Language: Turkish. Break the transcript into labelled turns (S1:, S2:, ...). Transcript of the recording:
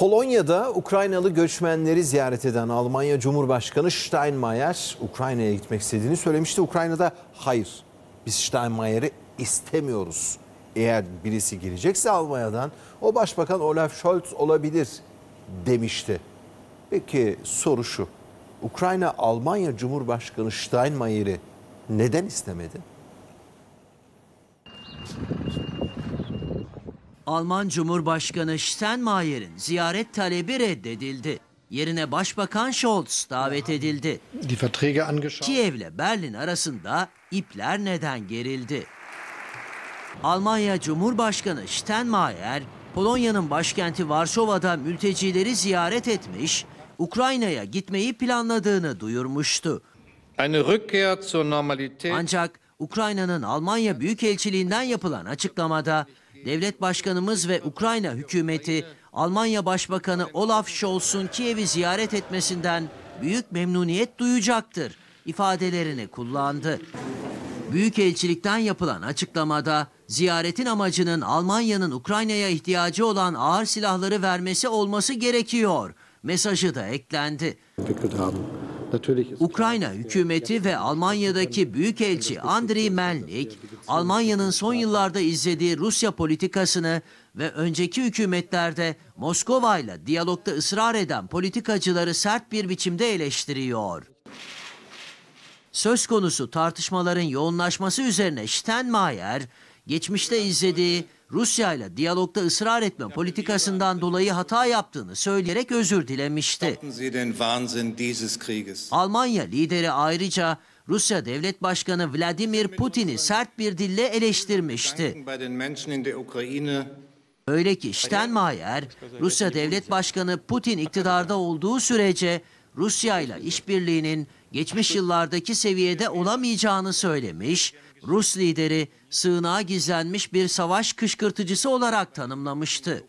S1: Polonya'da Ukraynalı göçmenleri ziyaret eden Almanya Cumhurbaşkanı Steinmeier Ukrayna'ya gitmek istediğini söylemişti. Ukrayna'da hayır biz Steinmeier'i istemiyoruz. Eğer birisi girecekse Almanya'dan o başbakan Olaf Scholz olabilir demişti. Peki soru şu. Ukrayna Almanya Cumhurbaşkanı Steinmeier'i neden istemedi?
S2: Alman Cumhurbaşkanı Steinmeier'in ziyaret talebi reddedildi. Yerine Başbakan Scholz davet edildi. Kiev ile Berlin arasında ipler neden gerildi? Almanya Cumhurbaşkanı Steinmeier, Polonya'nın başkenti Varşova'da mültecileri ziyaret etmiş, Ukrayna'ya gitmeyi planladığını duyurmuştu. Ancak Ukrayna'nın Almanya Büyükelçiliğinden yapılan açıklamada Devlet Başkanımız ve Ukrayna hükümeti Almanya Başbakanı Olaf Scholz'un Kiev'i ziyaret etmesinden büyük memnuniyet duyacaktır ifadelerini kullandı. Büyükelçilikten yapılan açıklamada ziyaretin amacının Almanya'nın Ukrayna'ya ihtiyacı olan ağır silahları vermesi olması gerekiyor mesajı da eklendi. Ukrayna hükümeti ve Almanya'daki büyükelçi Andriy Melnik, Almanya'nın son yıllarda izlediği Rusya politikasını ve önceki hükümetlerde Moskova ile diyalogta ısrar eden politikacıları sert bir biçimde eleştiriyor. Söz konusu tartışmaların yoğunlaşması üzerine Steinmeier, geçmişte izlediği Rusya ile diyalogda ısrar etme politikasından dolayı hata yaptığını söyleyerek özür dilemişti. Almanya lideri ayrıca Rusya Devlet Başkanı Vladimir Putin'i sert bir dille eleştirmişti. Öyle ki Steinmeier, Rusya Devlet Başkanı Putin iktidarda olduğu sürece Rusya ile işbirliğinin geçmiş yıllardaki seviyede olamayacağını söylemiş, Rus lideri sığınağa gizlenmiş bir savaş kışkırtıcısı olarak tanımlamıştı.